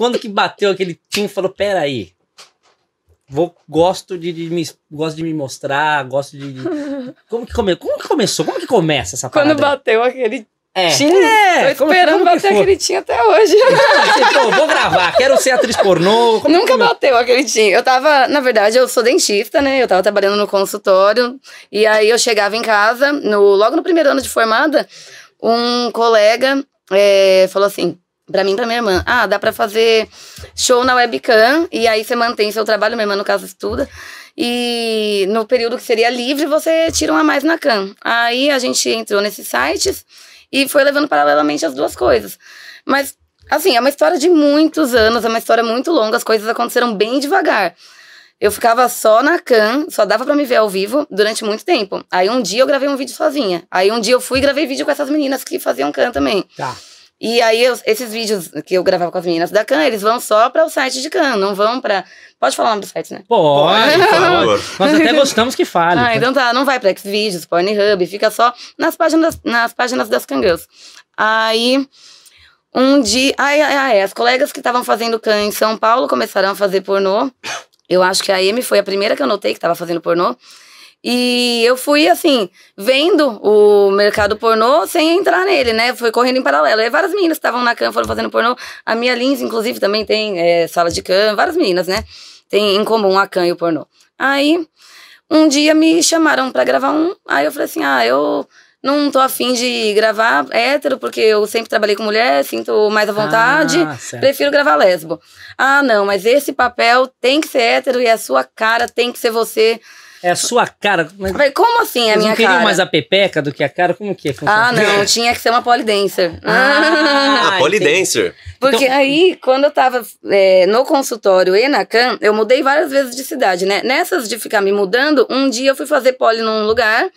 Quando que bateu aquele tim e falou, peraí, vou, gosto de, de, me, gosto de me mostrar, gosto de... de... Como, que come, como que começou? Como que começa essa parada? Quando bateu aquele é. tim. é, tô esperando como, como bater aquele tim até hoje. Tipo, vou gravar, quero ser atriz pornô. Como Nunca bateu aquele tim. Eu tava, na verdade, eu sou dentista, né? Eu tava trabalhando no consultório. E aí eu chegava em casa, no, logo no primeiro ano de formada, um colega é, falou assim: para mim e pra minha irmã. Ah, dá para fazer show na webcam e aí você mantém seu trabalho, minha irmã no caso estuda. E no período que seria livre, você tira um a mais na cam. Aí a gente entrou nesses sites e foi levando paralelamente as duas coisas. Mas, assim, é uma história de muitos anos, é uma história muito longa, as coisas aconteceram bem devagar. Eu ficava só na cam, só dava para me ver ao vivo durante muito tempo. Aí um dia eu gravei um vídeo sozinha. Aí um dia eu fui e gravei vídeo com essas meninas que faziam cam também. Tá. E aí, eu, esses vídeos que eu gravava com as meninas da Can, eles vão só para o site de Can, não vão para. Pode falar o nome do site, né? Pode, favor. Nós até gostamos que fale. Ah, tá? então tá, não vai para Xvideos, Pornhub, fica só nas páginas, nas páginas das Cangirls. Aí, um dia. Ai, ai, ai, as colegas que estavam fazendo Can em São Paulo começaram a fazer pornô. Eu acho que a Amy foi a primeira que eu notei que estava fazendo pornô. E eu fui, assim, vendo o mercado pornô sem entrar nele, né? Foi correndo em paralelo. E várias meninas estavam na cama foram fazendo pornô. A minha Lins, inclusive, também tem é, sala de cama. Várias meninas, né? Tem em comum a can e o pornô. Aí, um dia me chamaram para gravar um. Aí eu falei assim, ah, eu não tô afim de gravar hétero, porque eu sempre trabalhei com mulher, sinto mais à vontade, ah, prefiro gravar lesbo. Ah, não, mas esse papel tem que ser hétero e a sua cara tem que ser você. É a sua cara. Mas Como assim é a minha não eu queria mais a pepeca do que a cara? Como que é? Como Ah, que não, tinha que ser uma polidancer. Ah, Ah, ah polidancer. Porque Então- aí, quando eu tava é, no consultório e na CAM, eu mudei várias vezes de cidade, né? Nessas de ficar me mudando, um dia eu fui fazer poli num lugar,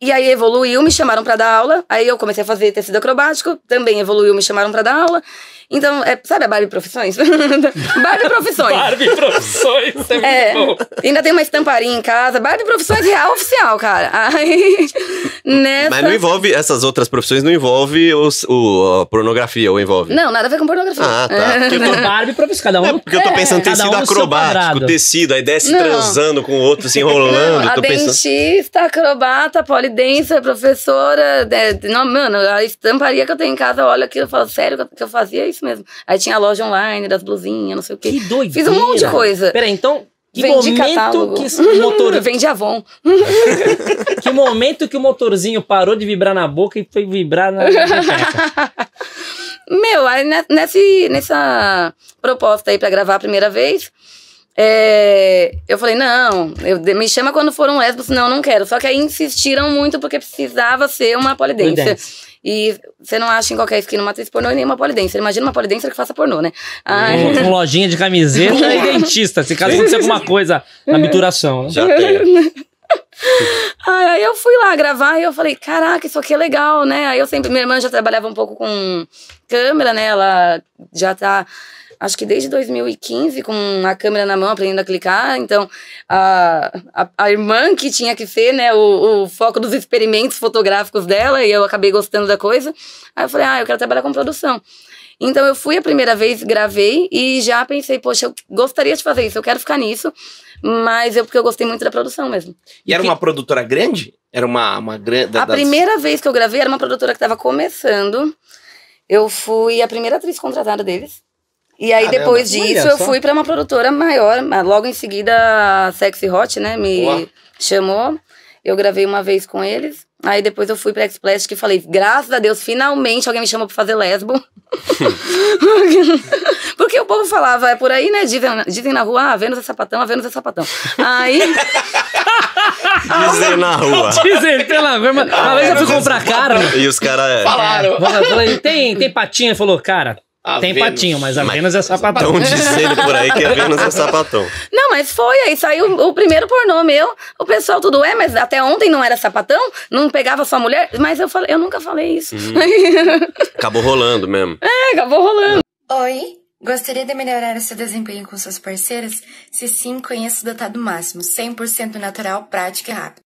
e aí evoluiu, me chamaram pra dar aula. Aí eu comecei a fazer tecido acrobático, também evoluiu, me chamaram pra dar aula. Então, é, sabe a Barbie Profissões? Barbie Profissões. Barbie Profissões, é, muito é, Ainda tem uma estamparinha em casa. Barbie Profissões real oficial, cara. Aí, nessa... Mas não envolve, essas outras profissões não envolve os, o, a pornografia, ou envolve? Não, nada a ver com pornografia. Ah, tá. Porque eu tô... Barbie Profissões, cada um... É, porque eu tô é é, pensando tecido um acrobático, tecido, aí desce não. transando com o outro, se enrolando. Não, a dentista, pensando... acrobata, polidensa, professora... É, não, mano, a estamparia que eu tenho em casa, olha aquilo, eu falo, sério que eu fazia isso? isso mesmo. Aí tinha a loja online das blusinhas, não sei o quê. Que doideira. Fiz um monte de coisa. Peraí, então. Que Vendi momento catálogo. que o motor... Vende Avon. que momento que o motorzinho parou de vibrar na boca e foi vibrar na... Meu, aí nesse, nessa proposta aí pra gravar a primeira vez, é, eu falei, não, eu, me chama quando for um lésbico, senão eu não quero. Só que aí insistiram muito porque precisava ser uma polidência. E você não acha em qualquer esquina uma atriz pornô e nem uma polidência Imagina uma polidência que faça pornô, né? Ai. Com, com lojinha de camiseta e dentista, se caso acontecer alguma coisa na mituração, né? Já tem. Aí eu fui lá gravar e eu falei, caraca, isso aqui é legal, né? Aí eu sempre, minha irmã já trabalhava um pouco com câmera, né? Ela já tá acho que desde 2015, com a câmera na mão, aprendendo a clicar. Então, a, a, a irmã que tinha que ser, né, o, o, foco dos experimentos fotográficos dela, e eu acabei gostando da coisa. Aí eu falei, ah, eu quero trabalhar com produção. Então, eu fui a primeira vez, gravei e já pensei, poxa, eu gostaria de fazer isso, eu quero ficar nisso. Mas eu, porque eu gostei muito da produção mesmo. E era uma produtora grande? Era uma, uma grande. A das... primeira vez que eu gravei era uma produtora que estava começando. Eu fui a primeira atriz contratada deles. E aí, Caramba. depois disso, eu fui para uma produtora maior. Logo em seguida, a Sexy Hot, né? Me chamou. Eu gravei uma vez com eles. Aí depois eu fui pra express que falei, graças a Deus, finalmente alguém me chamou pra fazer lesbo. Porque o povo falava, é por aí, né? Dizem, dizem na rua, ah, Vênus é sapatão, a ah, Vênus é sapatão. Aí. dizem na rua. Dizem, pela rua. Ah, uma vez eu fui é comprar cara E os caras. Falaram. É, tem, tem patinha, falou, cara a tem Vênus. patinho, mas a mas Vênus é sapatão. Estão dizendo por aí que a Vênus é sapatão. Não, mas foi aí, saiu o primeiro pornô meu. O pessoal tudo é, mas até ontem não era sapatão, não pegava sua mulher. Mas eu, falei, eu nunca falei isso. Hum. acabou rolando mesmo. É, acabou rolando. Oi, gostaria de melhorar o seu desempenho com suas parceiras? Se sim, conheça o Dotado Máximo, 100% natural, prática e rápida.